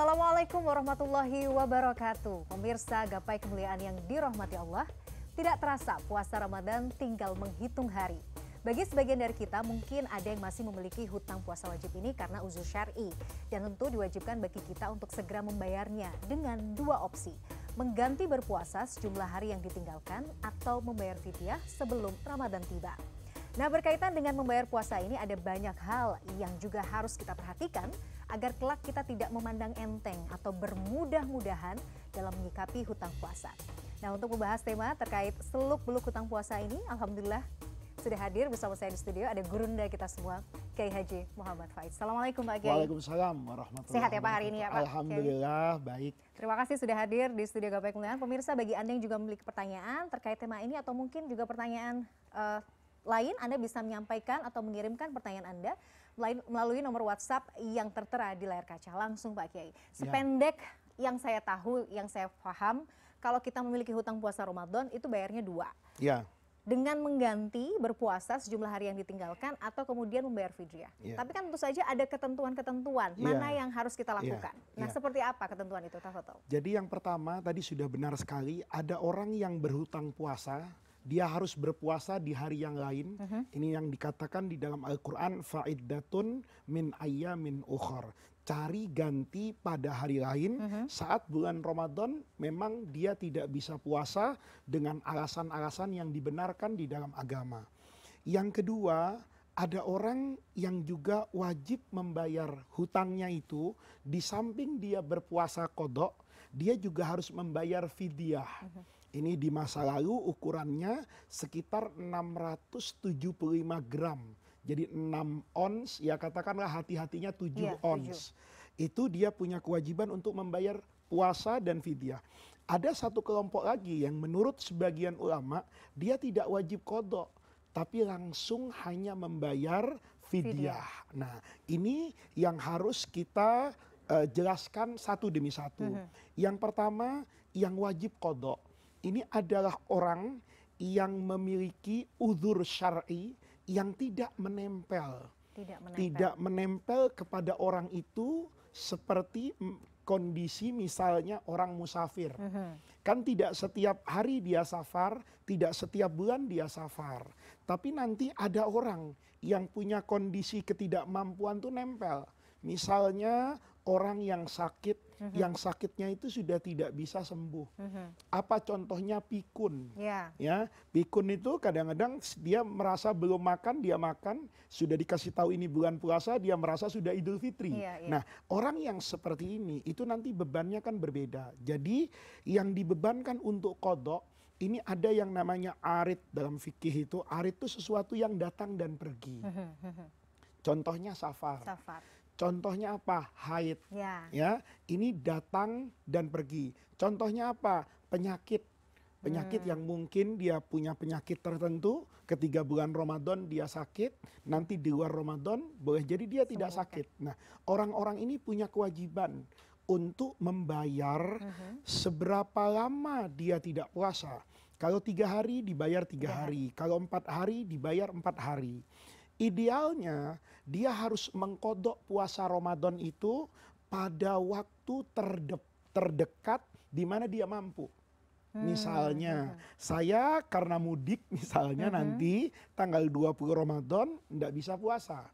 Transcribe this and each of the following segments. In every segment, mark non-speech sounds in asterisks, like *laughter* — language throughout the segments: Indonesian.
Assalamualaikum warahmatullahi wabarakatuh. Pemirsa gapai kemuliaan yang dirahmati Allah, tidak terasa puasa Ramadan tinggal menghitung hari. Bagi sebagian dari kita mungkin ada yang masih memiliki hutang puasa wajib ini karena uzur syari dan tentu diwajibkan bagi kita untuk segera membayarnya dengan dua opsi. Mengganti berpuasa sejumlah hari yang ditinggalkan atau membayar fidyah sebelum Ramadan tiba. Nah berkaitan dengan membayar puasa ini ada banyak hal yang juga harus kita perhatikan agar kelak kita tidak memandang enteng atau bermudah-mudahan dalam menyikapi hutang puasa. Nah untuk membahas tema terkait seluk-beluk hutang puasa ini, Alhamdulillah sudah hadir bersama saya di studio ada gurunda kita semua Kiai Haji Muhammad Faiz. Assalamualaikum Pak Kiai. Waalaikumsalam warahmatullahi Sehat ya Pak hari ini ya Pak. Alhamdulillah baik. Terima kasih sudah hadir di studio Gapai Kemuliaan. Pemirsa bagi Anda yang juga memiliki pertanyaan terkait tema ini atau mungkin juga pertanyaan uh, lain Anda bisa menyampaikan atau mengirimkan pertanyaan Anda melalui nomor WhatsApp yang tertera di layar kaca. Langsung Pak Kiai. Ya. Sependek ya. yang saya tahu, yang saya paham, kalau kita memiliki hutang puasa Ramadan itu bayarnya dua. Ya dengan mengganti berpuasa sejumlah hari yang ditinggalkan atau kemudian membayar fidyah. Ya. Tapi kan tentu saja ada ketentuan-ketentuan ya. mana yang harus kita ya. lakukan. Nah, ya. Nah, seperti apa ketentuan itu, Tafatul? Jadi yang pertama tadi sudah benar sekali, ada orang yang berhutang puasa dia harus berpuasa di hari yang lain. Uh-huh. Ini yang dikatakan di dalam Al-Qur'an faiddatun min min ukhar. Cari ganti pada hari lain uh-huh. saat bulan Ramadan memang dia tidak bisa puasa dengan alasan-alasan yang dibenarkan di dalam agama. Yang kedua, ada orang yang juga wajib membayar hutangnya itu di samping dia berpuasa kodok, dia juga harus membayar fidyah. Uh-huh ini di masa lalu ukurannya sekitar 675 gram. Jadi 6 ons, ya katakanlah hati-hatinya 7 ya, ons. 7. Itu dia punya kewajiban untuk membayar puasa dan fidyah. Ada satu kelompok lagi yang menurut sebagian ulama, dia tidak wajib kodok. Tapi langsung hanya membayar fidyah. fidyah. Nah ini yang harus kita uh, jelaskan satu demi satu. Mm -hmm. Yang pertama, yang wajib kodok ini adalah orang yang memiliki uzur syari yang tidak menempel. Tidak menempel. Tidak menempel kepada orang itu seperti kondisi misalnya orang musafir. Mm -hmm. Kan tidak setiap hari dia safar, tidak setiap bulan dia safar. Tapi nanti ada orang yang punya kondisi ketidakmampuan tuh nempel. Misalnya orang yang sakit Mm-hmm. yang sakitnya itu sudah tidak bisa sembuh. Mm-hmm. Apa contohnya pikun? Ya. ya, pikun itu kadang-kadang dia merasa belum makan, dia makan, sudah dikasih tahu ini bulan puasa, dia merasa sudah Idul Fitri. Yeah, yeah. Nah, orang yang seperti ini itu nanti bebannya kan berbeda. Jadi yang dibebankan untuk kodok ini ada yang namanya arit dalam fikih itu. Arit itu sesuatu yang datang dan pergi. Mm-hmm. Contohnya safar. safar. Contohnya apa? Haid. Ya. ya. Ini datang dan pergi. Contohnya apa? Penyakit. Penyakit hmm. yang mungkin dia punya penyakit tertentu, ketiga bulan Ramadan dia sakit, nanti di luar Ramadan boleh jadi dia tidak sakit. Nah, orang-orang ini punya kewajiban untuk membayar uh seberapa lama dia tidak puasa. Kalau tiga hari dibayar tiga hari, kalau empat hari dibayar empat hari idealnya dia harus mengkodok puasa Ramadan itu pada waktu terdekat di mana dia mampu. Hmm, misalnya, hmm, hmm. saya karena mudik misalnya hmm. hmm. nanti tanggal 20 Ramadan tidak bisa puasa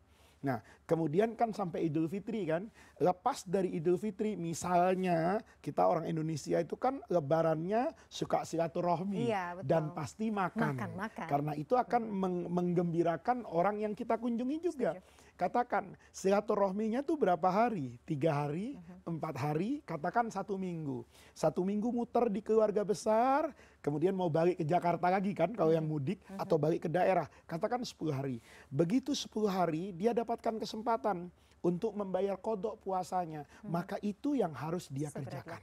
nah kemudian kan sampai idul fitri kan lepas dari idul fitri misalnya kita orang Indonesia itu kan lebarannya suka silaturahmi iya, dan pasti makan. Makan, makan karena itu akan meng menggembirakan orang yang kita kunjungi juga Setuju katakan silaturahminya itu berapa hari tiga hari mhm. empat hari katakan satu minggu satu minggu muter di keluarga besar kemudian mau balik ke Jakarta lagi kan kalau yang mhm. mudik mhm. atau balik ke daerah katakan sepuluh hari begitu sepuluh hari dia dapatkan kesempatan untuk membayar kodok puasanya maka itu yang harus dia kerjakan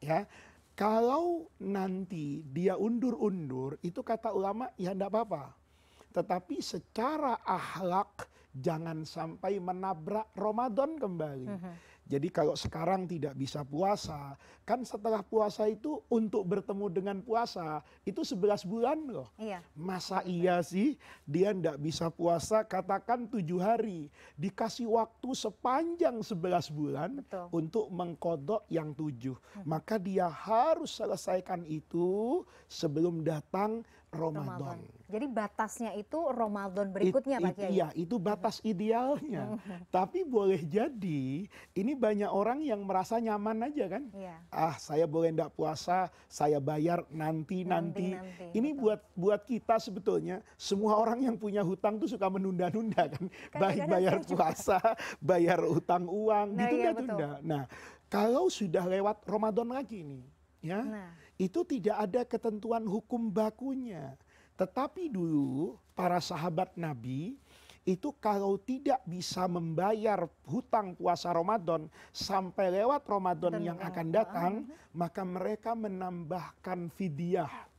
ya kalau nanti dia undur-undur, itu kata ulama, ya tidak apa-apa. Tetapi secara ahlak, jangan sampai menabrak Ramadan kembali. Mm-hmm. Jadi kalau sekarang tidak bisa puasa, kan setelah puasa itu untuk bertemu dengan puasa itu 11 bulan loh. Iya. Masa iya sih dia tidak bisa puasa katakan tujuh hari. Dikasih waktu sepanjang 11 bulan Betul. untuk mengkodok yang tujuh. Mm-hmm. Maka dia harus selesaikan itu sebelum datang Ramadan. Jadi batasnya itu Ramadan berikutnya It, Pak Kiai. Iya, itu batas idealnya. Hmm. Tapi boleh jadi ini banyak orang yang merasa nyaman aja kan. Iya. Ah, saya boleh tidak puasa, saya bayar nanti nanti. nanti, nanti ini buat buat kita sebetulnya semua orang yang punya hutang tuh suka menunda-nunda kan. Baik bayar puasa, bayar hutang uang, nah, iya, ditunda-tunda. Iya, nah, kalau sudah lewat Ramadan lagi ini, ya. Nah itu tidak ada ketentuan hukum bakunya. Tetapi dulu para sahabat Nabi itu kalau tidak bisa membayar hutang puasa Ramadan sampai lewat Ramadan Dan yang akan datang, maka mereka menambahkan fidyah.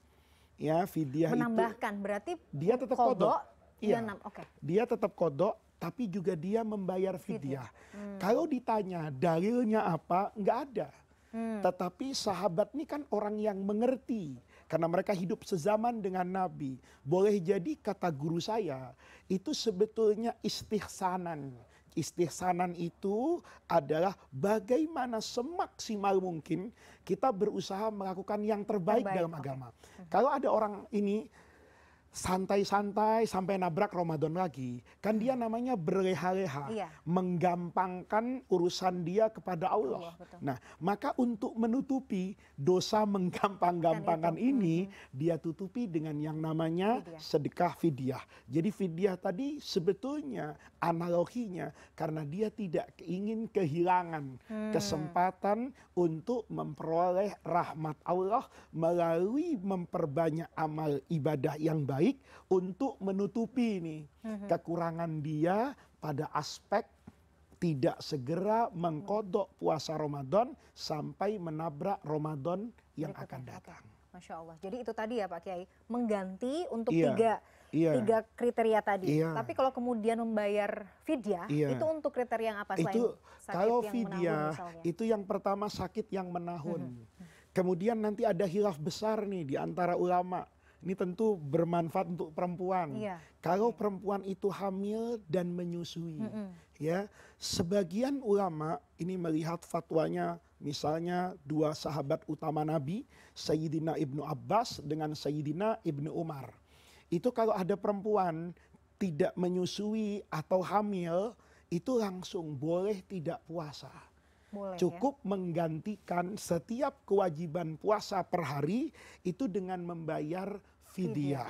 Ya, fidyah menambahkan itu, berarti dia tetap kodok. kodok iya. Okay. Dia tetap kodok tapi juga dia membayar fidyah. Hmm. Kalau ditanya dalilnya apa, Enggak ada Hmm. tetapi sahabat ini kan orang yang mengerti karena mereka hidup sezaman dengan nabi boleh jadi kata guru saya itu sebetulnya istihsanan istihsanan itu adalah bagaimana semaksimal mungkin kita berusaha melakukan yang terbaik, terbaik. dalam agama. Okay. Kalau ada orang ini santai-santai sampai nabrak Ramadan lagi. Kan dia hmm. namanya berleha-leha, iya. menggampangkan urusan dia kepada iya, Allah. Iya, nah, maka untuk menutupi dosa menggampang-gampangkan ini, hmm. dia tutupi dengan yang namanya fidyah. sedekah fidyah. Jadi fidyah tadi sebetulnya analoginya karena dia tidak ingin kehilangan hmm. kesempatan untuk memperoleh rahmat Allah melalui memperbanyak amal ibadah yang baik baik untuk menutupi nih mhm. kekurangan dia pada aspek tidak segera mengkodok puasa Ramadan sampai menabrak Ramadan yang akan datang. Masya Allah. Jadi itu tadi ya Pak Kiai, mengganti untuk iya, tiga, iya, tiga kriteria tadi. Iya. Tapi kalau kemudian membayar vidya iya. itu untuk kriteria yang apa itu, sakit kalau yang fidyah, Itu yang pertama sakit yang menahun. Mhm. Mhm. Kemudian nanti ada hilaf besar nih di antara ulama ini tentu bermanfaat untuk perempuan. Iya. Kalau perempuan itu hamil dan menyusui, mm -hmm. ya sebagian ulama ini melihat fatwanya misalnya dua sahabat utama Nabi, Sayyidina Ibnu Abbas dengan Sayyidina Ibnu Umar. Itu kalau ada perempuan tidak menyusui atau hamil, itu langsung boleh tidak puasa. Boleh, ya. cukup ya? menggantikan setiap kewajiban puasa per hari itu dengan membayar fidyah.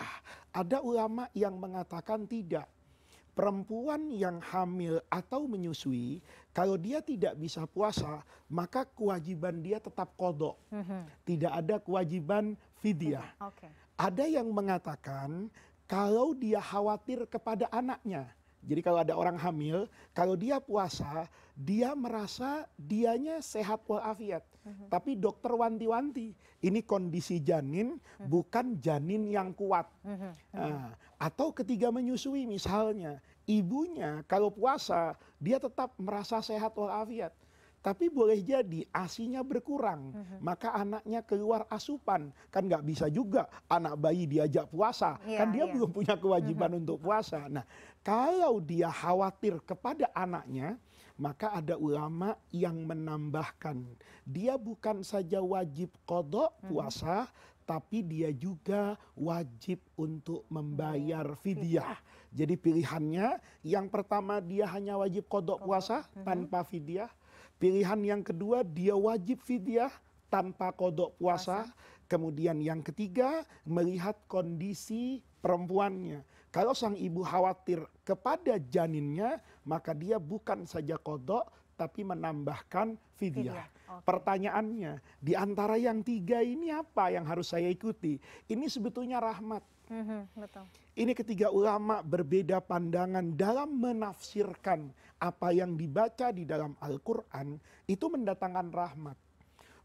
Ada ulama yang mengatakan tidak. Perempuan yang hamil atau menyusui, kalau dia tidak bisa puasa, maka kewajiban dia tetap kodok. Mhm. Tidak ada kewajiban fidyah. Mhm, okay. Ada yang mengatakan kalau dia khawatir kepada anaknya, jadi kalau ada orang hamil kalau dia puasa dia merasa dianya sehat walafiat mhm. tapi dokter wanti wanti ini kondisi janin mhm. bukan janin yang kuat mhm. Nah, atau ketiga menyusui misalnya ibunya kalau puasa dia tetap merasa sehat walafiat tapi boleh jadi asinya berkurang mhm. maka anaknya keluar asupan kan nggak bisa juga anak bayi diajak puasa iya, kan dia iya. belum punya kewajiban mhm. untuk puasa nah kalau dia khawatir kepada anaknya maka ada ulama yang menambahkan dia bukan saja wajib kodok mhm. puasa tapi dia juga wajib untuk membayar fidyah. Jadi pilihannya yang pertama dia hanya wajib kodok puasa tanpa fidyah pilihan yang kedua dia wajib fidyah tanpa kodok puasa kemudian yang ketiga melihat kondisi perempuannya kalau sang ibu khawatir kepada janinnya maka dia bukan saja kodok tapi menambahkan fidyah. Pertanyaannya, di antara yang tiga ini apa yang harus saya ikuti? Ini sebetulnya rahmat. Mhm, ini ketiga ulama berbeda pandangan dalam menafsirkan apa yang dibaca di dalam Al-Quran itu mendatangkan rahmat.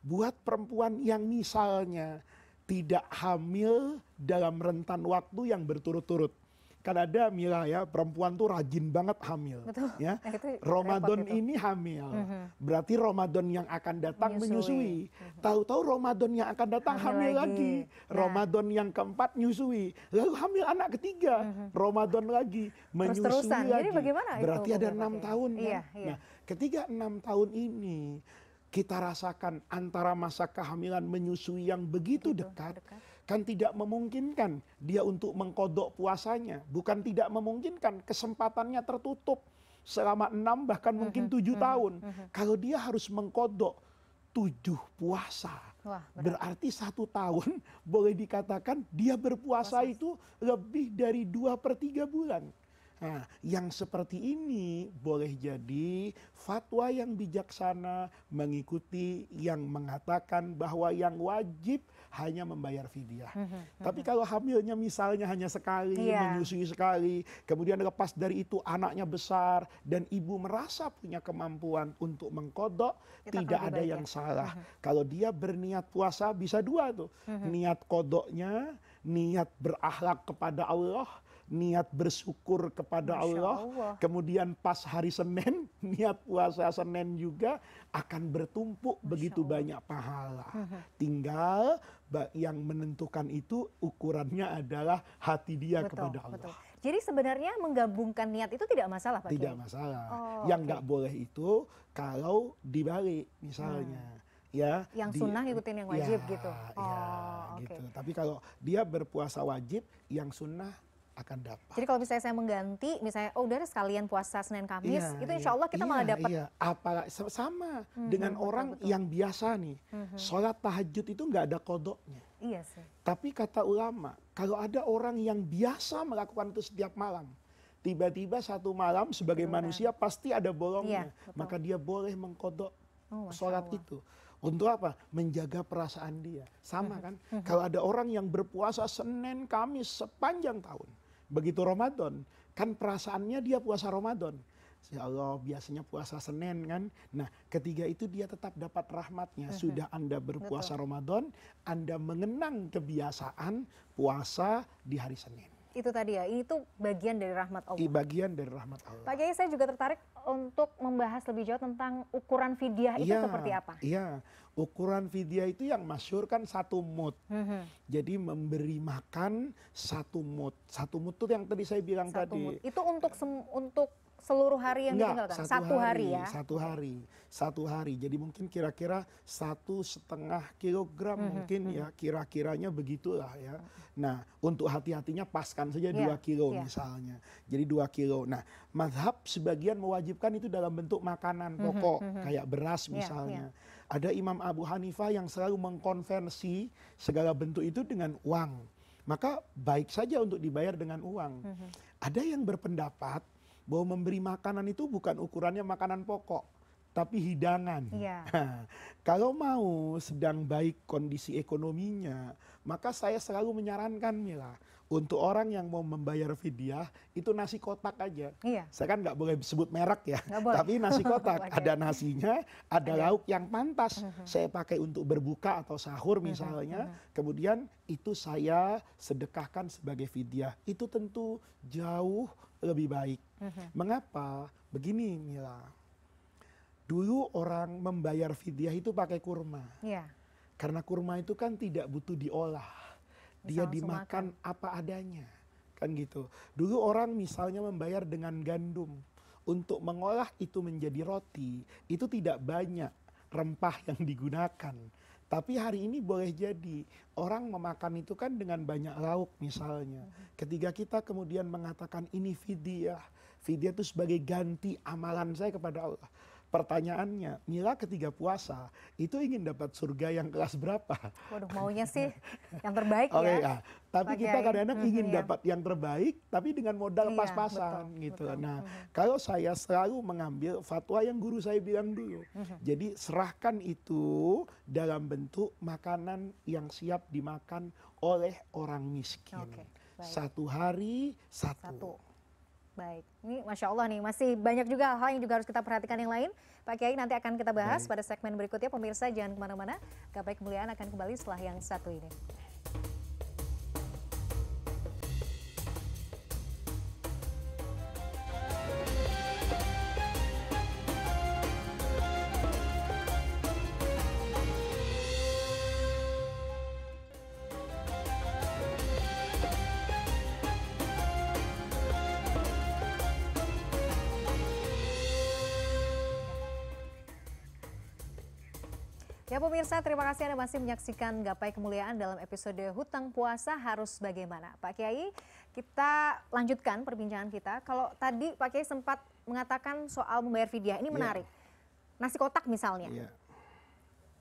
Buat perempuan yang misalnya tidak hamil dalam rentan waktu yang berturut-turut Kan ada Mila ya, perempuan tuh rajin banget hamil. Betul. Ya. Nah, Ramadan ini hamil. Mm -hmm. Berarti Ramadan yang akan datang menyusui. menyusui. Mm-hmm. Tahu-tahu Ramadan yang akan datang hamil, hamil lagi. lagi. Nah. Ramadan yang keempat menyusui. Lalu hamil anak ketiga. Mm -hmm. Ramadan lagi menyusui lagi. Jadi bagaimana Berarti itu? ada enam tahun kan. Iya, iya. Nah, ketiga enam tahun ini kita rasakan antara masa kehamilan menyusui yang begitu, begitu dekat, dekat kan tidak memungkinkan dia untuk mengkodok puasanya. Bukan tidak memungkinkan, kesempatannya tertutup selama enam bahkan mungkin mhm, tujuh mhm, tahun. Mhm. Kalau dia harus mengkodok tujuh puasa, berarti satu tahun *laughs* boleh dikatakan dia berpuasa itu lebih dari dua per tiga bulan. Nah, yang seperti ini boleh jadi fatwa yang bijaksana mengikuti yang mengatakan bahwa yang wajib hanya membayar fidyah. Hmm, hmm, hmm, Tapi kalau hamilnya misalnya hanya sekali, yeah. menyusui sekali, kemudian lepas dari itu anaknya besar dan ibu merasa punya kemampuan untuk mengkodok, Kita tidak ada yang ya. salah. Kalau dia berniat puasa bisa dua tuh, niat kodoknya, niat berakhlak kepada Allah, niat bersyukur kepada Allah, Allah, kemudian pas hari Senin, *laughs* niat puasa Senin juga akan bertumpuk Masya begitu Allah. banyak pahala. Hmm, hmm. Tinggal yang menentukan itu ukurannya adalah hati dia betul, kepada Allah. Betul. Jadi sebenarnya menggabungkan niat itu tidak masalah Pak Tidak masalah. Oh, yang nggak okay. boleh itu kalau dibalik misalnya. Hmm. Ya, yang sunnah ngikutin yang wajib ya, gitu. Ya, oh, ya, okay. gitu. Tapi kalau dia berpuasa wajib, yang sunnah akan dapat. Jadi kalau misalnya saya mengganti, misalnya oh udah sekalian puasa Senin Kamis, iya, itu insya iya, Allah kita malah iya, dapat. Iya, apalagi sama hmm dengan betul, orang betul. yang biasa nih, hmm sholat tahajud itu nggak ada kodoknya. Iya sih. Tapi kata ulama, kalau ada orang yang biasa melakukan itu setiap malam, tiba-tiba satu malam sebagai betul, manusia kan? pasti ada bolongnya, iya, maka dia boleh mengkodok oh, sholat Allah. itu. Untuk apa? Menjaga perasaan dia. Sama hmm. kan? Hmm. Kalau ada orang yang berpuasa Senin, Kamis sepanjang tahun begitu ramadan kan perasaannya dia puasa ramadan Ya Allah biasanya puasa Senin kan Nah ketiga itu dia tetap dapat rahmatnya Sudah Anda berpuasa Betul. Ramadan Anda mengenang kebiasaan puasa di hari Senin itu tadi ya, ini tuh bagian dari rahmat Allah. Di iya, bagian dari rahmat Allah. Pak Kiai saya juga tertarik untuk membahas lebih jauh tentang ukuran fidyah itu ya, seperti apa. Iya, ukuran fidyah itu yang masyur kan satu mut. hmm Jadi memberi makan satu mut. Satu mut itu yang tadi saya bilang satu tadi. Mut. Itu untuk untuk seluruh hari yang Enggak, ditinggalkan? Satu, satu hari, hari ya? Satu hari, satu hari. Jadi mungkin kira-kira satu setengah kilogram hmm mungkin hmm ya kira-kiranya begitulah ya. Nah untuk hati-hatinya paskan saja ya, dua kilo ya. misalnya. Jadi dua kilo. Nah madhab sebagian mewajibkan itu dalam bentuk makanan mhm, pokok hmm kayak beras iya, misalnya. ya, ya. Ada Imam Abu Hanifah yang selalu mengkonversi segala bentuk itu dengan uang. Maka baik saja untuk dibayar dengan uang. Mm-hmm. Ada yang berpendapat bahwa memberi makanan itu bukan ukurannya makanan pokok tapi hidangan. Ya. *laughs* kalau mau sedang baik kondisi ekonominya, maka saya selalu menyarankan Mila untuk orang yang mau membayar fidyah itu nasi kotak aja. Iya. Saya kan nggak boleh sebut merek ya, tapi nasi *laughs* kotak ada nasinya, ada iya. lauk yang pantas saya pakai untuk berbuka atau sahur misalnya. Kemudian itu saya sedekahkan sebagai fidyah. Itu tentu jauh lebih baik. Mm-hmm. Mengapa? Begini Mila. Dulu orang membayar fidyah itu pakai kurma. Yeah. Karena kurma itu kan tidak butuh diolah. Dia dimakan makan. apa adanya. Kan gitu. Dulu orang misalnya membayar dengan gandum. Untuk mengolah itu menjadi roti, itu tidak banyak rempah yang digunakan tapi hari ini boleh jadi orang memakan itu kan dengan banyak lauk misalnya. Ketika kita kemudian mengatakan ini fidyah. Fidyah itu sebagai ganti amalan saya kepada Allah. Pertanyaannya, Mila ketiga puasa itu ingin dapat surga yang kelas berapa? Waduh, maunya sih yang terbaik ya. okay, ya. Tapi kita kadang-kadang mm ingin iya. dapat yang terbaik, tapi dengan modal iya, pas-pasan gitu. Betul, nah, mm -hmm. kalau saya selalu mengambil fatwa yang guru saya bilang dulu, mm -hmm. jadi serahkan itu dalam bentuk makanan yang siap dimakan oleh orang miskin. Okay, Satu hari satu. satu Baik, ini masya Allah nih masih banyak juga hal yang juga harus kita perhatikan yang lain. Pak Kiai nanti akan kita bahas Baik. pada segmen berikutnya. Pemirsa jangan kemana-mana. Gapai kemuliaan akan kembali setelah yang satu ini. terima kasih Anda masih menyaksikan Gapai Kemuliaan dalam episode Hutang Puasa Harus Bagaimana. Pak Kiai, kita lanjutkan perbincangan kita. Kalau tadi Pak Kiai sempat mengatakan soal membayar fidyah, ini iya. menarik. Yeah. Nasi kotak misalnya. Yeah.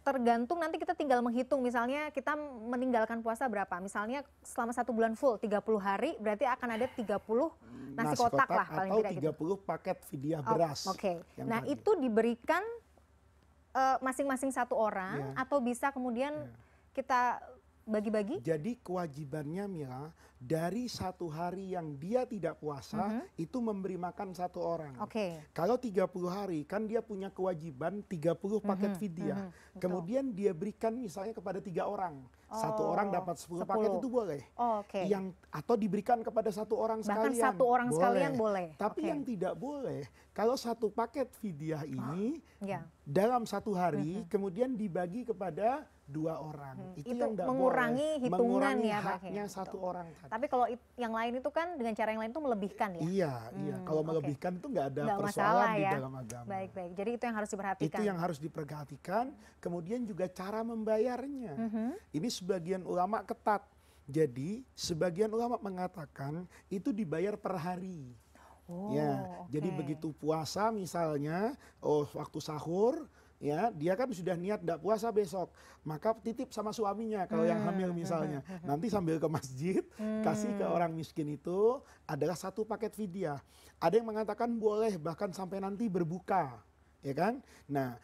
Tergantung nanti kita tinggal menghitung, misalnya kita meninggalkan puasa berapa. Misalnya selama satu bulan full, 30 hari, berarti akan ada 30 nasi, nasi kotak, kotak lah. Atau paling tidak 30 gitu. paket fidyah oh, beras. Oh, Oke, okay. nah tadi. itu diberikan Eh, masing-masing uh, satu orang ya. atau bisa kemudian ya. kita bagi-bagi? Jadi kewajibannya Mila dari satu hari yang dia tidak puasa mm-hmm. itu memberi makan satu orang. Oke. Kalau 30 hari kan dia punya kewajiban 30 mm-hmm. paket fidyah. Mm-hmm. Kemudian dia berikan misalnya kepada tiga orang. Satu orang oh, dapat 10 paket itu boleh. Oh, yang atau diberikan kepada satu orang Bahkan sekalian. satu orang boleh. sekalian boleh. Tapi yang tidak boleh kalau satu paket fidyah ini *gasps* ya. dalam satu hari kemudian dibagi kepada dua orang. Hmm. Itu, itu yang mengurangi boleh. hitungan mengurangi ya haknya satu gitu. orang tapi kalau yang lain itu kan dengan cara yang lain itu melebihkan ya. Iya, iya. hmm, iya. Kalau melebihkan itu nggak ada gak persoalan ya. di dalam agama. Baik, baik. Jadi itu yang harus diperhatikan. Itu yang harus diperhatikan. Kemudian juga cara membayarnya. Mm -hmm. Ini sebagian ulama ketat. Jadi sebagian ulama mengatakan itu dibayar per hari. Oh, ya, okay. jadi begitu puasa misalnya, oh waktu sahur ya dia kan sudah niat tidak puasa besok maka titip sama suaminya kalau yang hmm. hamil misalnya *laughs* nanti sambil ke masjid hmm. kasih ke orang miskin itu adalah satu paket fidyah ada yang mengatakan boleh bahkan sampai nanti berbuka ya kan nah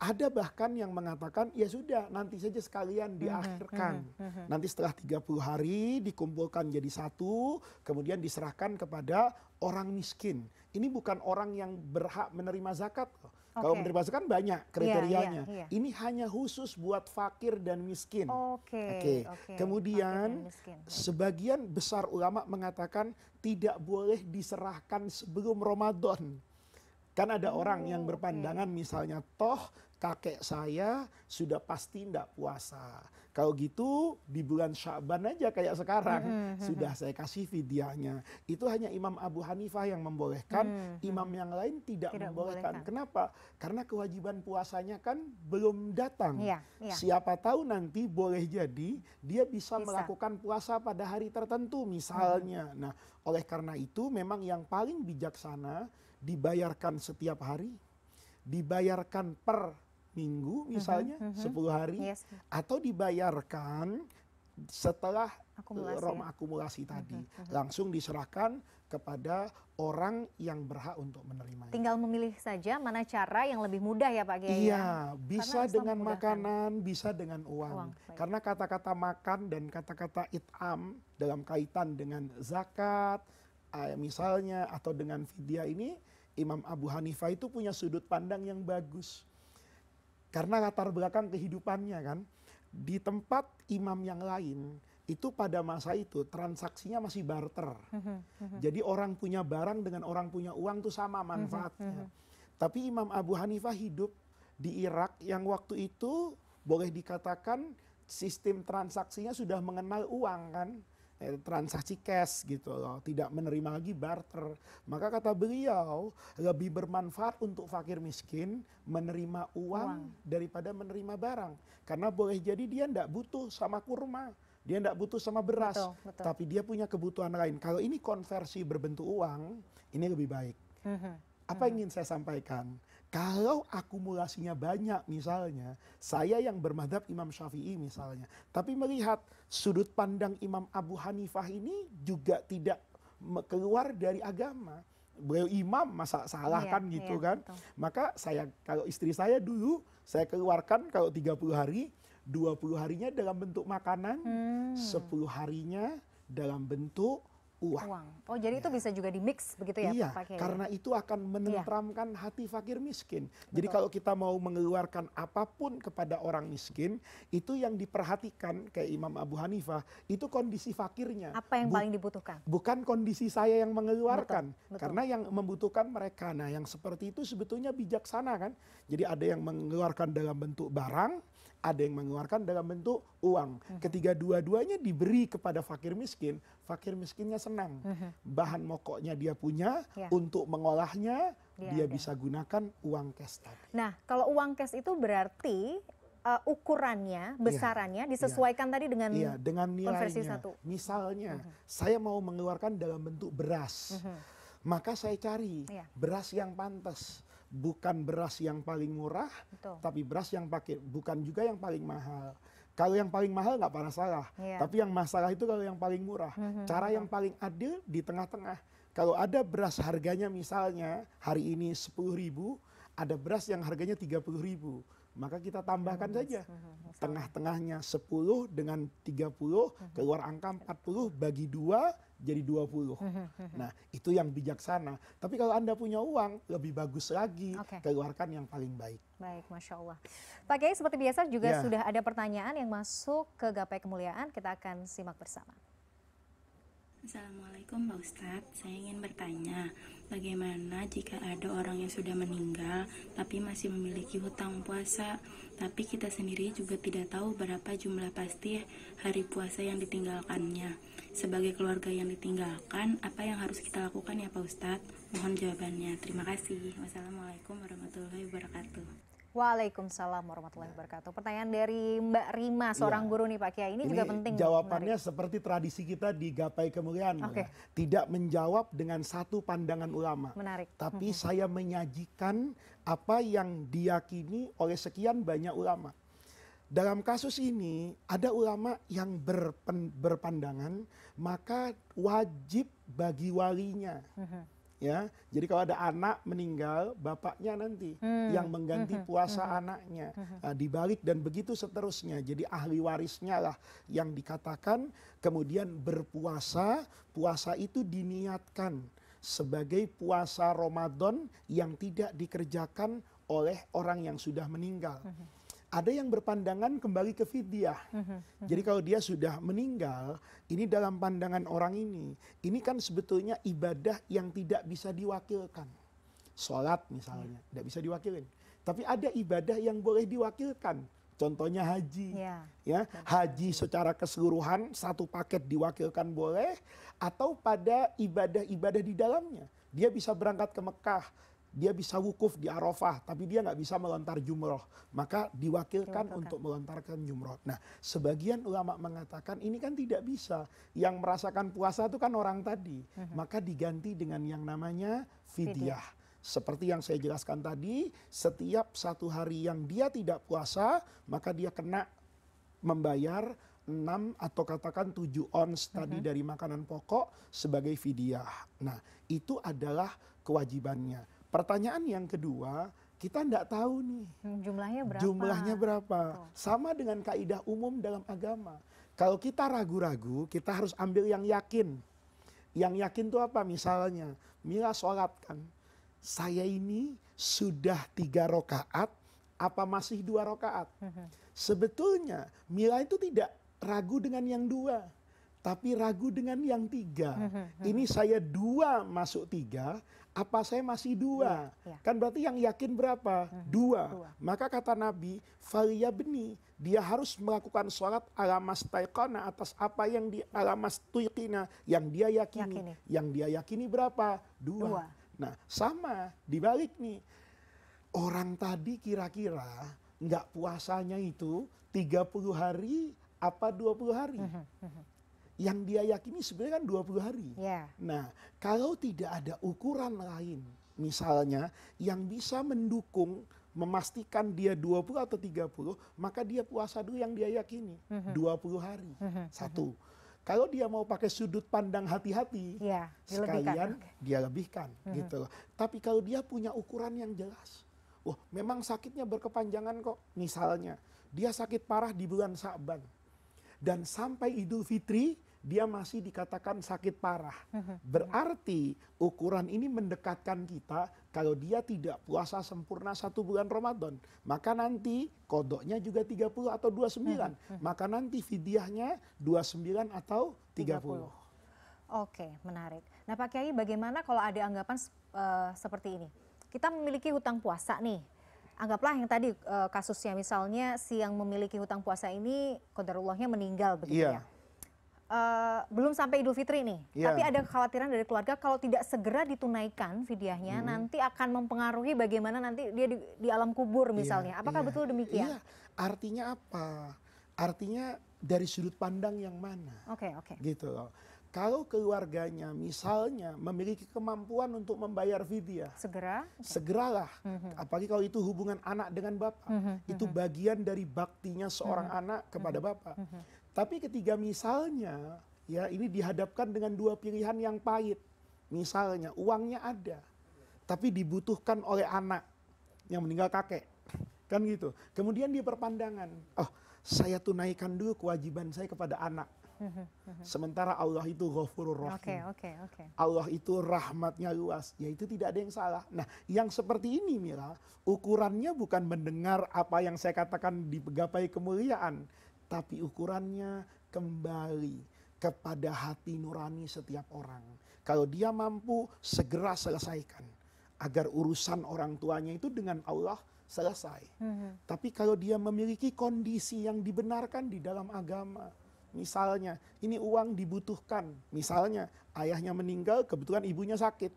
ada bahkan yang mengatakan ya sudah nanti saja sekalian hmm, diakhirkan. Nanti setelah 30 hari dikumpulkan jadi satu, kemudian diserahkan kepada orang miskin. Ini bukan orang yang berhak menerima zakat loh. Kalau menteri pasukan banyak iya, kriterianya. Yeah, yeah, yeah. Ini hanya khusus buat fakir dan miskin. Oke. Okay, okay. okay. Kemudian sebagian besar ulama mengatakan tidak boleh diserahkan sebelum Ramadan. Kan ada oh, orang yang oh, berpandangan okay. misalnya toh kakek saya sudah pasti tidak puasa. Kalau gitu di bulan Syaban aja kayak sekarang hmm, hmm, hmm, sudah saya kasih videonya. Itu hanya Imam Abu Hanifah yang membolehkan, imam yang lain tidak, tidak membolehkan. membolehkan. Kenapa? Karena kewajiban puasanya kan belum datang. Ya, ya. Siapa tahu nanti boleh jadi dia bisa, bisa melakukan puasa pada hari tertentu misalnya. Hmm. Nah, oleh karena itu memang yang paling bijaksana dibayarkan setiap hari, dibayarkan per minggu mhm, misalnya mm -hmm. 10 hari yes. Iya atau dibayarkan setelah akumulasi, eh, ya. rom akumulasi mhm, tadi mm -hmm. langsung diserahkan kepada orang yang berhak untuk menerimanya. Tinggal memilih saja mana cara yang lebih mudah ya Pak Kiai. Iya, ya? bisa dengan makanan, bisa dengan uang. uang Karena kata-kata makan dan kata-kata itam dalam kaitan dengan zakat eh, misalnya atau dengan fidyah ini Imam Abu Hanifah itu punya sudut pandang yang bagus karena latar belakang kehidupannya kan. Di tempat imam yang lain itu pada masa itu transaksinya masih barter. Mhm, mhm. Jadi orang punya barang dengan orang punya uang itu sama mhm, manfaatnya. Tapi Imam Abu Hanifah hidup di Irak yang waktu itu boleh dikatakan sistem transaksinya sudah mengenal uang kan transaksi cash gitu loh, tidak menerima lagi barter. Maka kata beliau lebih bermanfaat untuk fakir miskin menerima uang, uang. daripada menerima barang. Karena boleh jadi dia tidak butuh sama kurma. Dia tidak butuh sama beras, betul, betul. tapi dia punya kebutuhan lain. Kalau ini konversi berbentuk uang, ini lebih baik. Mhm. Apa mhm. yang ingin saya sampaikan? Kalau akumulasinya banyak misalnya, saya yang bermadhab Imam Syafi'i misalnya, tapi melihat sudut pandang Imam Abu Hanifah ini juga tidak keluar dari agama. Beliau imam masa salah iya, kan gitu iya, kan. Betul. Maka saya kalau istri saya dulu saya keluarkan kalau 30 hari, 20 harinya dalam bentuk makanan, hmm. 10 harinya dalam bentuk uang. uang. Oh jadi ya. itu iya. bisa juga di mix begitu ya iya, Pak Kiai? karena itu akan menentramkan iya. hati fakir miskin. Betul. Jadi kalau kita mau mengeluarkan apapun kepada orang miskin, itu yang diperhatikan kayak Imam Abu Hanifah, itu kondisi fakirnya. Apa yang Bu paling dibutuhkan? Bukan kondisi saya yang mengeluarkan, betul, betul. karena yang membutuhkan mereka. Nah yang seperti itu sebetulnya bijaksana kan. Jadi ada yang mengeluarkan dalam bentuk barang, ada yang mengeluarkan dalam bentuk uang. Hmm. Ketiga dua-duanya diberi kepada fakir miskin, fakir miskinnya senang. Hmm. Bahan mokoknya dia punya, ya. untuk mengolahnya dia, dia ada. bisa gunakan uang cash tadi. Nah, kalau uang cash itu berarti uh, ukurannya, iya. besarannya ya, disesuaikan ya. tadi dengan ya, dengan konversi satu. Misalnya, uh-huh. saya mau mengeluarkan dalam bentuk beras. Uh-huh. Maka saya cari iya. beras yang pantas bukan beras yang paling murah tapi beras yang pakai bukan juga yang paling mahal kalau yang paling mahal nggak pernah salah iya. tapi yang masalah itu kalau yang paling murah mhm, mhm, cara yang mhm. paling adil di tengah-tengah kalau ada beras harganya misalnya hari ini sepuluh ribu ada beras yang harganya tiga puluh ribu maka kita tambahkan saja tengah-tengahnya sepuluh dengan tiga 30 keluar angka empat puluh bagi dua jadi 20. Mm-hmm. Nah, itu yang bijaksana. Tapi kalau Anda punya uang, lebih bagus lagi okay. keluarkan yang paling baik. Baik, Masya Allah. Pak Kiai, seperti biasa juga ya. sudah ada pertanyaan yang masuk ke Gapai Kemuliaan. Kita akan simak bersama. Assalamualaikum Pak Ustadz, saya ingin bertanya Bagaimana jika ada orang yang sudah meninggal Tapi masih memiliki hutang puasa Tapi kita sendiri juga tidak tahu berapa jumlah pasti hari puasa yang ditinggalkannya sebagai keluarga yang ditinggalkan, apa yang harus kita lakukan ya Pak Ustadz? Mohon jawabannya. Terima kasih. Wassalamualaikum warahmatullahi wabarakatuh. Waalaikumsalam warahmatullahi wabarakatuh. Pertanyaan dari Mbak Rima, iya. seorang ya. guru nih Pak Kiai. Ini, Ini juga penting. Jawabannya menarik. seperti tradisi kita di Gapai Kemuliaan. Okay. Tidak menjawab dengan satu pandangan ulama. Menarik. Tapi saya menyajikan apa yang diyakini oleh sekian banyak ulama dalam kasus ini ada ulama yang berpandangan maka wajib bagi walinya. Mm-hmm. Ya, jadi kalau ada anak meninggal, bapaknya nanti hmm. yang mengganti mm-hmm. puasa hmm. anaknya nah, dibalik dan begitu seterusnya. Jadi ahli warisnya lah yang dikatakan kemudian berpuasa, puasa itu diniatkan sebagai puasa Ramadan yang tidak dikerjakan oleh orang yang sudah meninggal. Hmm. Ada yang berpandangan kembali ke fidyah. Mhm, mhm. Jadi kalau dia sudah meninggal, ini dalam pandangan orang ini, ini kan sebetulnya ibadah yang tidak bisa diwakilkan. Sholat misalnya, ya. tidak bisa diwakilin. Tapi ada ibadah yang boleh diwakilkan. Contohnya haji. Ya. ya, haji secara keseluruhan satu paket diwakilkan boleh atau pada ibadah-ibadah di dalamnya. Dia bisa berangkat ke Mekah, dia bisa wukuf di Arafah tapi dia nggak bisa melontar jumroh maka diwakilkan untuk melontarkan jumroh nah sebagian ulama mengatakan ini kan tidak bisa yang merasakan puasa itu kan orang tadi mhm. maka diganti dengan yang namanya fidyah seperti yang saya jelaskan tadi, setiap satu hari yang dia tidak puasa, maka dia kena membayar enam atau katakan tujuh ons tadi mhm. dari makanan pokok sebagai fidyah. Nah, itu adalah kewajibannya pertanyaan yang kedua kita tidak tahu nih hmm, jumlahnya berapa. jumlahnya berapa sama dengan kaidah umum dalam agama kalau kita ragu-ragu kita harus ambil yang yakin yang yakin itu apa misalnya mila sholat kan saya ini sudah tiga rokaat apa masih dua rokaat hmm, hmm. sebetulnya mila itu tidak ragu dengan yang dua tapi ragu dengan yang tiga. Hmm, hmm, hmm. Ini saya dua masuk tiga, apa saya masih dua? Iya, iya. Kan berarti yang yakin berapa? Dua. Maka kata Nabi, falia beni. Dia harus melakukan sholat alamas taikona atas apa yang di alamas tuikina, yang dia yakini. Yang dia yakini berapa? Dua. Nah sama, dibalik nih. Orang tadi kira-kira nggak puasanya itu 30 hari apa 20 hari? Yang dia yakini sebenarnya kan 20 hari. Yeah. Nah, kalau tidak ada ukuran lain, misalnya yang bisa mendukung memastikan dia 20 atau 30, maka dia puasa dulu yang dia yakini, mm -hmm. 20 hari. Mm -hmm. Satu. Kalau dia mau pakai sudut pandang hati-hati, ya, sekalian dia lebihkan mm -hmm. gitu Tapi kalau dia punya ukuran yang jelas, wah memang sakitnya berkepanjangan kok. Misalnya, dia sakit parah di bulan Sa'ban dan sampai Idul Fitri dia masih dikatakan sakit parah. Mm-hmm. Berarti ukuran ini mendekatkan kita kalau dia tidak puasa sempurna satu bulan Ramadan. Maka nanti kodoknya juga 30 atau 29. Mm-hmm. Mm-hmm. Maka nanti fidyahnya 29 atau 30. 30. Oke, menarik. Nah Pak Kiai bagaimana kalau ada anggapan uh, seperti ini? Kita memiliki hutang puasa nih anggaplah yang tadi e, kasusnya misalnya si yang memiliki hutang puasa ini kodarullahnya meninggal begitu yeah. ya. Eh, belum sampai Idul Fitri nih, yeah. tapi ada kekhawatiran dari keluarga kalau tidak segera ditunaikan fidyahnya hmm. nanti akan mempengaruhi bagaimana nanti dia di, di alam kubur iya, misalnya. Yeah. Apakah yeah. betul demikian? Iya. Artinya apa? Artinya dari sudut pandang yang mana? Oke, okay, oke. Okay. Gitu loh. Kalau keluarganya misalnya memiliki kemampuan untuk membayar fidyah, segera, okay. segeralah. Mm-hmm. Apalagi kalau itu hubungan anak dengan bapak, mm-hmm. itu mhm. bagian dari baktinya seorang mm-hmm. anak kepada mm bapak. Mm-hmm tapi ketiga misalnya ya ini dihadapkan dengan dua pilihan yang pahit. Misalnya uangnya ada tapi dibutuhkan oleh anak yang meninggal kakek. Kan gitu. Kemudian dia perpandangan, oh saya tunaikan dulu kewajiban saya kepada anak. Sementara Allah itu ghafurur rahim. Okay, okay, okay. Allah itu rahmatnya luas. Ya itu tidak ada yang salah. Nah yang seperti ini Mira, ukurannya bukan mendengar apa yang saya katakan di pegapai kemuliaan tapi ukurannya kembali kepada hati nurani setiap orang. Kalau dia mampu, segera selesaikan agar urusan orang tuanya itu dengan Allah selesai. Mm-hmm. Tapi kalau dia memiliki kondisi yang dibenarkan di dalam agama, misalnya ini uang dibutuhkan, misalnya ayahnya meninggal, kebetulan ibunya sakit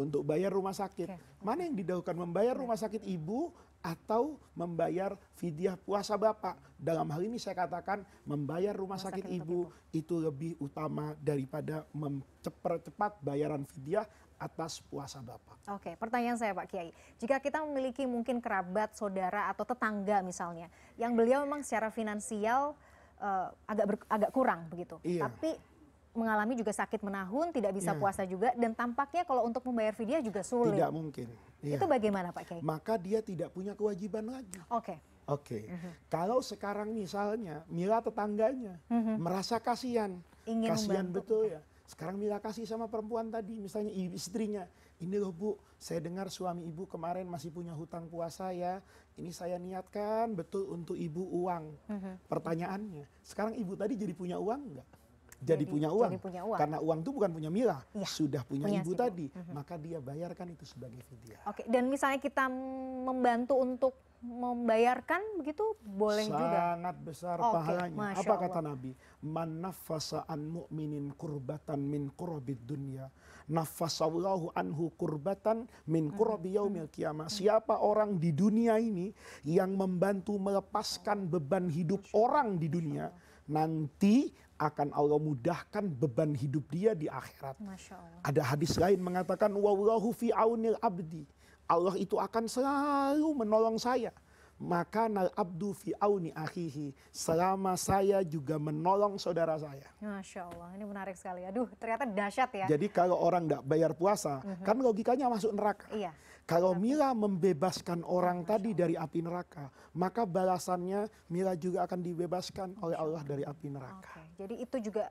untuk bayar rumah sakit. Okay. Mana yang didahulukan membayar iya. rumah sakit ibu atau membayar fidyah puasa bapak. Dalam hal ini saya katakan membayar rumah sakit, sakit ibu, itu lebih utama daripada mempercepat bayaran fidyah atas puasa bapak. Oke, pertanyaan saya Pak Kiai, jika kita memiliki mungkin kerabat, saudara atau tetangga misalnya, yang beliau memang secara finansial uh, agak ber, agak kurang begitu, iya. tapi mengalami juga sakit menahun, tidak bisa ya. puasa juga, dan tampaknya kalau untuk membayar fidyah juga sulit. Tidak mungkin. Ya. Itu iya. bagaimana Pak Kiai? Maka dia tidak punya kewajiban lagi. Oke. Okay. Oke. Okay. Mm -hmm. Kalau sekarang misalnya Mila tetangganya mm -hmm. merasa kasihan, Ingin kasihan membantu. betul ya. Sekarang Mila kasih sama perempuan tadi, misalnya istrinya, ini loh bu, saya dengar suami ibu kemarin masih punya hutang puasa ya, ini saya niatkan betul untuk ibu uang. Mm -hmm. Pertanyaannya, sekarang ibu tadi jadi punya uang enggak jadi punya uang karena uang itu bukan punya Mila iya. sudah punya ibu tadi mhm. maka dia bayarkan itu sebagai fidyah oke dan misalnya kita membantu untuk membayarkan begitu boleh sangat juga sangat besar okay, pahalanya Masya apa Allah. kata Nabi man nafasa an mu'minin kurbatan min kurabid dunya nafasallahu anhu kurbatan min kurabi mhm, mhm. yaumil kiamah siapa orang di dunia ini yang membantu melepaskan beban hidup orang di dunia nanti akan Allah mudahkan beban hidup dia di akhirat. Ada hadis lain mengatakan wallahu fi aunil abdi. Allah itu akan selalu menolong saya. Maka nal abdu fi auni akhihi. Selama saya juga menolong saudara saya. Masya Allah, ini menarik sekali. Aduh, ternyata dahsyat ya. Jadi kalau orang tidak bayar puasa, mm -hmm. kan logikanya masuk neraka. Iya. Kalau Mila membebaskan orang tadi dari api neraka, maka balasannya Mila juga akan dibebaskan oleh Allah dari api neraka. Oke. Jadi itu juga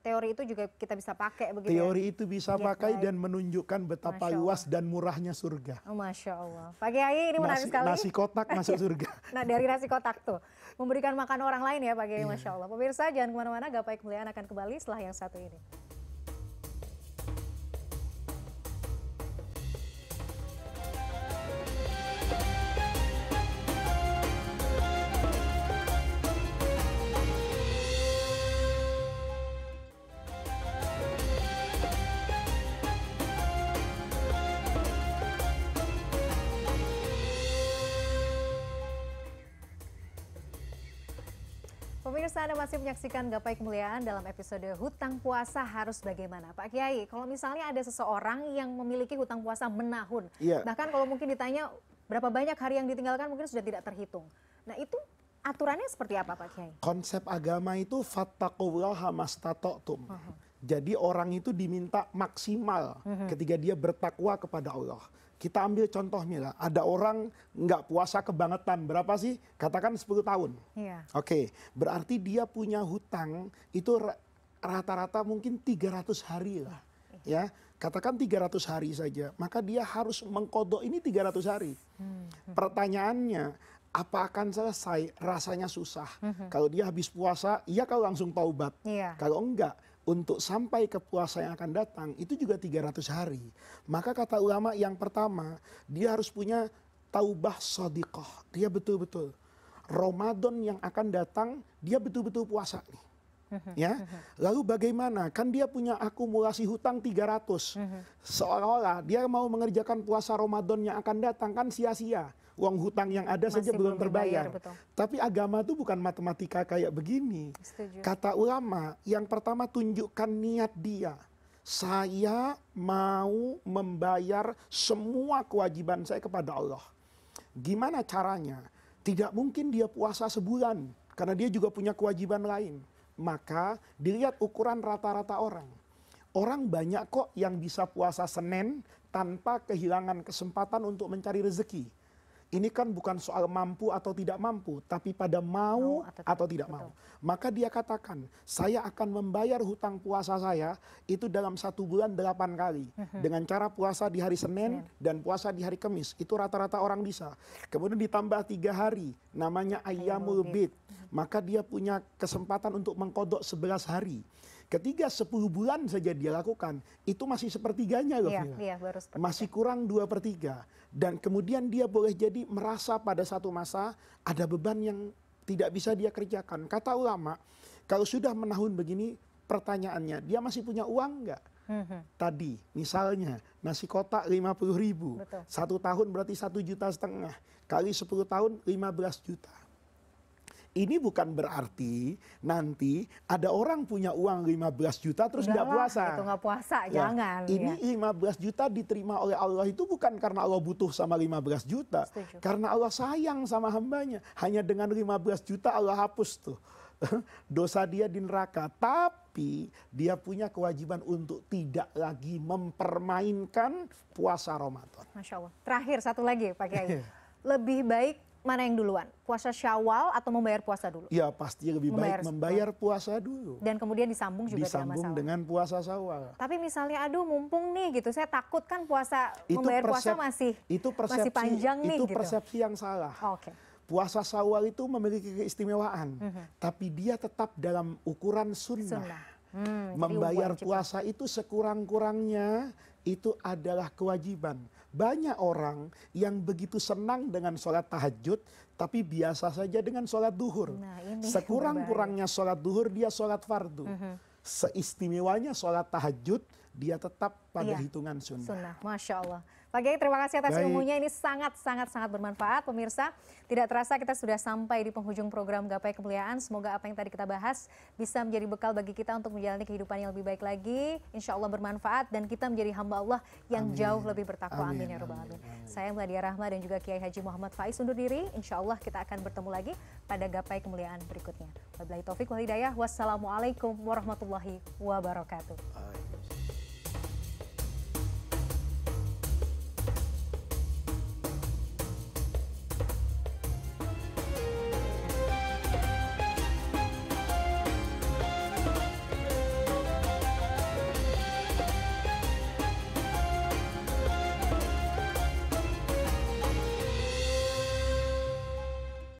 teori itu juga kita bisa pakai begitu. Ya? Teori itu bisa ya, pakai baik. dan menunjukkan betapa luas dan murahnya surga. Oh, Masya Allah. Pak Kiai ini menarik sekali. Nasi kotak *laughs* masuk surga. *laughs* nah dari nasi kotak tuh. Memberikan makan orang lain ya Pak Kiai. Iya. Masya Allah. Pemirsa jangan kemana-mana gapai kemuliaan akan kembali setelah yang satu ini. masih menyaksikan Gapai Kemuliaan dalam episode Hutang Puasa Harus Bagaimana. Pak Kiai, kalau misalnya ada seseorang yang memiliki hutang puasa menahun, yeah. bahkan kalau mungkin ditanya berapa banyak hari yang ditinggalkan mungkin sudah tidak terhitung. Nah itu aturannya seperti apa Pak Kiai? Konsep agama itu fattakullaha mastatotum. Jadi orang itu diminta maksimal mhm. ketika dia bertakwa kepada Allah. Kita ambil contohnya lah, ada orang nggak puasa kebangetan, berapa sih? Katakan 10 tahun. Iya. Oke, berarti dia punya hutang itu rata-rata mungkin 300 hari lah. Iya. Ya, katakan 300 hari saja, maka dia harus mengkodok ini 300 hari. Hmm. Pertanyaannya, apa akan selesai rasanya susah. Hmm. Kalau dia habis puasa, iya kalau langsung taubat. Iya. Kalau enggak, untuk sampai ke puasa yang akan datang itu juga 300 hari. Maka kata ulama yang pertama, dia harus punya taubah sadiqah. Dia betul-betul Ramadan yang akan datang dia betul-betul puasa nih. *laughs* Ya. Lalu bagaimana? Kan dia punya akumulasi hutang 300. *laughs* Seolah-olah dia mau mengerjakan puasa Ramadan yang akan datang kan sia-sia uang hutang yang ada saja belum terbayar. Tapi agama itu bukan matematika kayak begini. Setuju. Kata ulama, yang pertama tunjukkan niat dia. Saya mau membayar semua kewajiban saya kepada Allah. Gimana caranya? Tidak mungkin dia puasa sebulan karena dia juga punya kewajiban lain. Maka dilihat ukuran rata-rata orang. Orang banyak kok yang bisa puasa Senin tanpa kehilangan kesempatan untuk mencari rezeki ini kan bukan soal mampu atau tidak mampu, tapi pada mau, atau, atau tidak, betul. mau. Maka dia katakan, saya akan membayar hutang puasa saya itu dalam satu bulan delapan kali. Mhm. Dengan cara puasa di hari Senin iya. dan puasa di hari Kamis. Itu rata-rata orang bisa. Kemudian ditambah tiga hari, namanya ayamul iya, bid. Mhm. Maka dia punya kesempatan untuk mengkodok sebelas hari. Ketiga, sepuluh bulan saja dia lakukan, itu masih sepertiganya loh. Iya, iya, Masih kurang dua per tiga, Dan kemudian dia boleh jadi merasa pada satu masa ada beban yang tidak bisa dia kerjakan. Kata ulama, kalau sudah menahun begini, pertanyaannya, dia masih punya uang nggak? Mhm. Tadi misalnya nasi kotak puluh ribu, Betul. satu tahun berarti satu juta setengah, kali sepuluh tahun lima belas juta ini bukan berarti nanti ada orang punya uang 15 juta terus tidak puasa. Itu gak puasa, ya. jangan. Ini ya. 15 juta diterima oleh Allah itu bukan karena Allah butuh sama 15 juta. Setuju. Karena Allah sayang sama hambanya. Hanya dengan 15 juta Allah hapus tuh *laughs* dosa dia di neraka, tapi dia punya kewajiban untuk tidak lagi mempermainkan puasa Ramadan. Masya Allah. Terakhir satu lagi Pak Kiai. Iya. Lebih baik mana yang duluan? Puasa Syawal atau membayar puasa dulu? Ya pasti lebih membayar baik membayar puasa dulu. Dan kemudian disambung juga disambung dengan, puasa Syawal. Tapi misalnya aduh mumpung nih gitu, saya takut kan puasa itu membayar persep, puasa masih itu persepsi, masih panjang nih Itu gitu. persepsi yang salah. Oh, Oke. Okay. Puasa Syawal itu memiliki keistimewaan, mm -hmm. tapi dia tetap dalam ukuran sunnah. sunnah. Hmm, membayar puasa itu sekurang-kurangnya itu adalah kewajiban. Banyak orang yang begitu senang dengan sholat tahajud, tapi biasa saja dengan sholat duhur. Nah, Sekurang-kurangnya sholat duhur, dia sholat fardu. Mm -hmm. Seistimewanya sholat tahajud, dia tetap pada ya, hitungan sunnah. Sunnah, Masya Allah. Pak Kiai terima kasih atas Baik. ilmunya ini sangat sangat sangat bermanfaat pemirsa. Tidak terasa kita sudah sampai di penghujung program Gapai Kemuliaan. Semoga apa yang tadi kita bahas bisa menjadi bekal bagi kita untuk menjalani kehidupan yang lebih baik lagi. Insya Allah bermanfaat dan kita menjadi hamba Allah yang amin. jauh lebih bertakwa. Amin, amin ya robbal alamin. Saya Meladia Rahma dan juga Kiai Haji Muhammad Faiz undur diri. Insya Allah kita akan bertemu lagi pada Gapai Kemuliaan berikutnya. Wabillahi taufik walhidayah Wassalamualaikum warahmatullahi wabarakatuh. Amin.